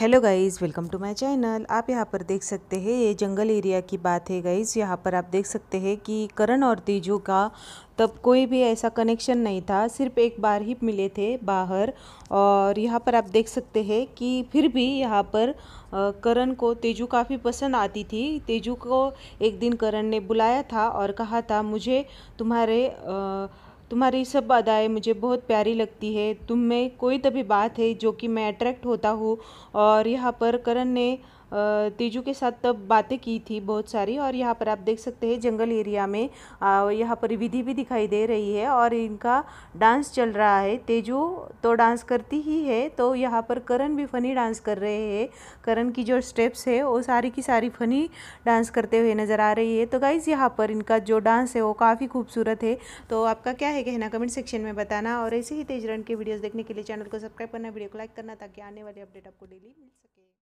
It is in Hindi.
hello guys welcome to my channel आप यहाँ पर देख सकते हैं ये जंगल एरिया की बात है गाइज़ यहाँ पर आप देख सकते हैं कि करण और तेजू का तब कोई भी ऐसा कनेक्शन नहीं था सिर्फ एक बार ही मिले थे बाहर और यहाँ पर आप देख सकते हैं कि फिर भी यहाँ पर करण को तेजू काफ़ी पसंद आती थी तेजू को एक दिन करण ने बुलाया था और कहा था मुझे तुम्हारे आ, तुम्हारी सब अदाएँ मुझे बहुत प्यारी लगती है तुम में कोई तभी बात है जो कि मैं अट्रैक्ट होता हूँ और यहाँ पर करण ने तेजू के साथ तब बातें की थी बहुत सारी और यहाँ पर आप देख सकते हैं जंगल एरिया में यहाँ पर विधि भी दिखाई दे रही है और इनका डांस चल रहा है तेजू तो डांस करती ही है तो यहाँ पर करण भी फ़नी डांस कर रहे हैं करण की जो स्टेप्स है वो सारी की सारी फ़नी डांस करते हुए नज़र आ रही है तो गाइज़ यहाँ पर इनका जो डांस है वो काफ़ी खूबसूरत है तो आपका क्या है कहना कमेंट सेक्शन में बताना और ऐसे ही तेज रन के वीडियोज़ देखने के लिए चैनल को सब्सक्राइब करना वीडियो को लाइक करना ताकि आने वाली अपडेट आपको डेली मिल सके